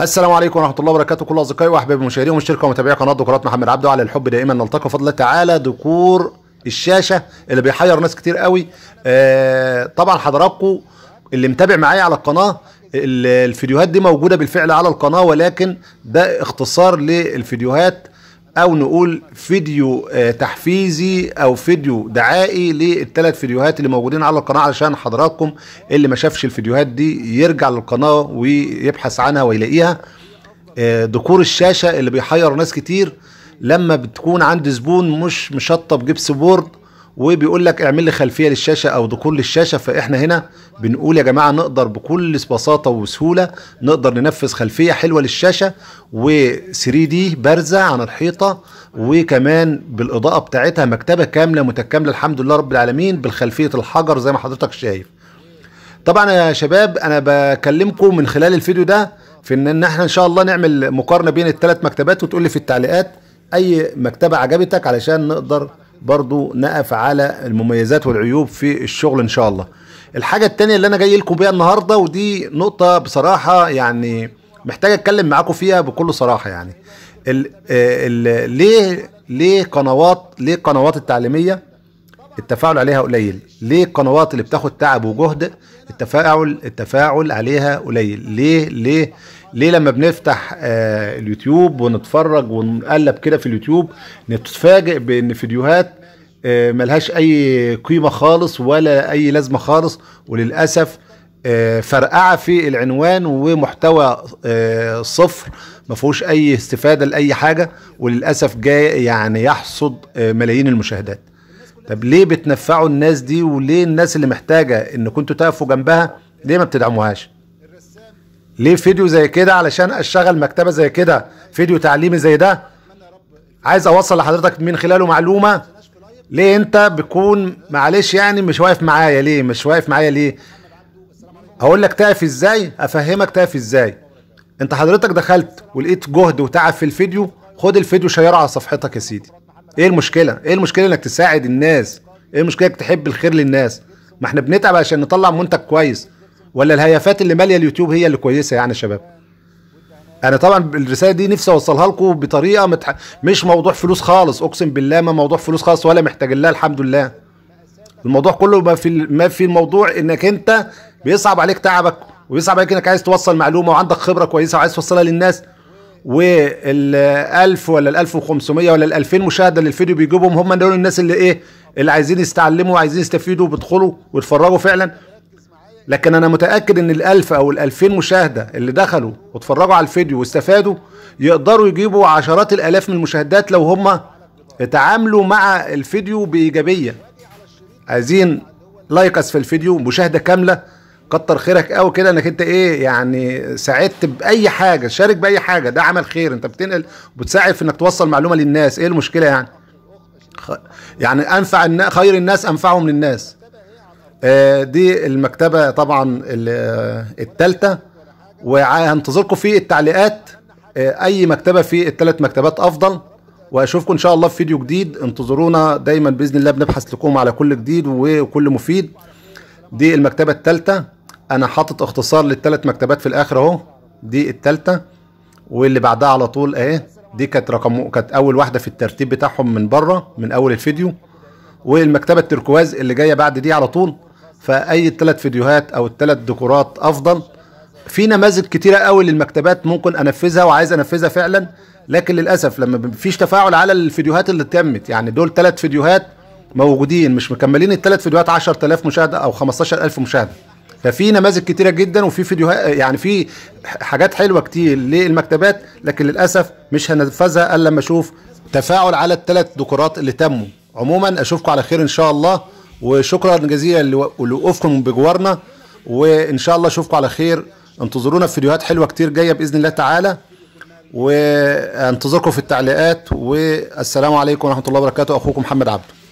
السلام عليكم ورحمه الله وبركاته كل اصدقائي واحبابي مشاهدي ومشتركه ومتابعي قناه دكتورات محمد عبده على الحب دائما نلتقي بفضل الله تعالى دكور الشاشه اللي بيحير ناس كتير قوي آه طبعا حضراتكم اللي متابع معايا على القناه الفيديوهات دي موجوده بالفعل على القناه ولكن ده اختصار للفيديوهات او نقول فيديو آه، تحفيزي او فيديو دعائي للثلاث فيديوهات اللي موجودين على القناه علشان حضراتكم اللي ما شافش الفيديوهات دي يرجع للقناه ويبحث عنها ويلاقيها ذكور آه، الشاشه اللي بيحير ناس كتير لما بتكون عند زبون مش مشطب جبس بورد وبيقول لك اعمل لي خلفيه للشاشه او دخول للشاشه فاحنا هنا بنقول يا جماعه نقدر بكل بساطه وسهوله نقدر ننفذ خلفيه حلوه للشاشه و3 دي بارزه عن الحيطه وكمان بالاضاءه بتاعتها مكتبه كامله متكامله الحمد لله رب العالمين بالخلفيه الحجر زي ما حضرتك شايف طبعا يا شباب انا بكلمكم من خلال الفيديو ده في ان احنا ان شاء الله نعمل مقارنه بين الثلاث مكتبات وتقول لي في التعليقات اي مكتبه عجبتك علشان نقدر برضو نقف على المميزات والعيوب في الشغل ان شاء الله الحاجة التانية اللي انا جاي لكم بيها النهاردة ودي نقطة بصراحة يعني محتاج اتكلم معاكم فيها بكل صراحة يعني ال آه، ال ليه ليه قنوات ليه القنوات التعليمية التفاعل عليها قليل ليه القنوات اللي بتاخد تعب وجهد التفاعل التفاعل عليها قليل ليه ليه ليه لما بنفتح آه، اليوتيوب ونتفرج ونقلب كده في اليوتيوب نتفاجئ بان فيديوهات آه، ملهاش اي قيمه خالص ولا اي لازمه خالص وللاسف آه، فرقعه في العنوان ومحتوى صفر ما فيهوش اي استفاده لاي حاجه وللاسف جاي يعني يحصد ملايين المشاهدات طب ليه بتنفعوا الناس دي وليه الناس اللي محتاجه ان كنتوا تقفوا جنبها ليه ما بتدعموهاش ليه فيديو زي كده علشان اشتغل مكتبه زي كده فيديو تعليمي زي ده عايز اوصل لحضرتك من خلاله معلومه ليه انت بتكون معلش يعني مش واقف معايا ليه مش واقف معايا ليه اقول لك تقف ازاي افهمك تقف ازاي انت حضرتك دخلت ولقيت جهد وتعب في الفيديو خد الفيديو شيره على صفحتك يا سيدي ايه المشكله ايه المشكله انك تساعد الناس ايه المشكله انك تحب الخير للناس ما احنا بنتعب عشان نطلع منتج كويس ولا الهيافات اللي ماليه اليوتيوب هي اللي كويسه يعني يا شباب انا طبعا الرساله دي نفسي اوصلها لكم بطريقه متح... مش موضوع فلوس خالص اقسم بالله ما موضوع فلوس خالص ولا محتاج لها الحمد لله الموضوع كله ما في ما في الموضوع انك انت بيصعب عليك تعبك وبيصعب عليك انك عايز توصل معلومه وعندك خبره كويسه وعايز توصلها للناس وال 1000 ولا ال 1500 ولا ال 2000 مشاهده للفيديو بيجيبهم هم دول الناس اللي ايه اللي عايزين يستعلموا وعايزين يستفيدوا بيدخلوا ويتفرجوا فعلا لكن انا متاكد ان الالف او الالفين مشاهده اللي دخلوا واتفرجوا على الفيديو واستفادوا يقدروا يجيبوا عشرات الالاف من المشاهدات لو هم اتعاملوا مع الفيديو بايجابيه عايزين لايك في الفيديو مشاهده كامله كتر خيرك قوي كده انك انت ايه يعني ساعدت باي حاجه شارك باي حاجه ده عمل خير انت بتنقل وبتساعد في انك توصل معلومه للناس ايه المشكله يعني يعني انفع خير الناس انفعهم للناس آه، دي المكتبة طبعا آه، التالتة وهنتظركم في التعليقات آه، اي مكتبة في التلات مكتبات افضل واشوفكم ان شاء الله في فيديو جديد انتظرونا دايما باذن الله بنبحث لكم على كل جديد وكل مفيد دي المكتبة التالتة انا حاطط اختصار للتلات مكتبات في الاخر اهو دي التالتة واللي بعدها على طول اهي دي كانت رقم كانت اول واحدة في الترتيب بتاعهم من بره من اول الفيديو والمكتبة التركواز اللي جاية بعد دي على طول فاي الثلاث فيديوهات او الثلاث ديكورات افضل في نماذج كتيره قوي للمكتبات ممكن انفذها وعايز انفذها فعلا لكن للاسف لما مفيش تفاعل على الفيديوهات اللي تمت يعني دول ثلاث فيديوهات موجودين مش مكملين الثلاث فيديوهات 10000 مشاهده او 15000 مشاهده ففي نماذج كتيره جدا وفي فيديوهات يعني في حاجات حلوه كتير للمكتبات لكن للاسف مش هنفذها الا لما اشوف تفاعل على الثلاث ديكورات اللي تموا عموما اشوفكم على خير ان شاء الله وشكرا جزيلا لوقوفكم بجوارنا وان شاء الله اشوفكم على خير انتظرونا في فيديوهات حلوه كتير جايه باذن الله تعالى وانتظركم في التعليقات والسلام عليكم ورحمه الله وبركاته اخوكم محمد عبده